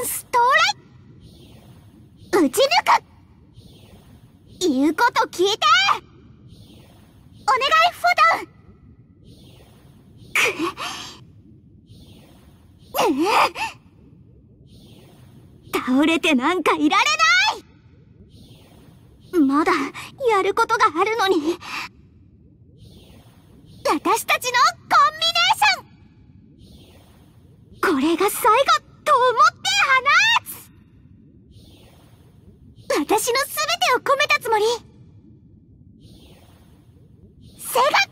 ンス到来打ち抜く言うこと聞いてお願いフォトン倒れてなんかいられないまだやることがあるのに私たちのコンビネーションこれが最後私の全てを込めたつもりセガ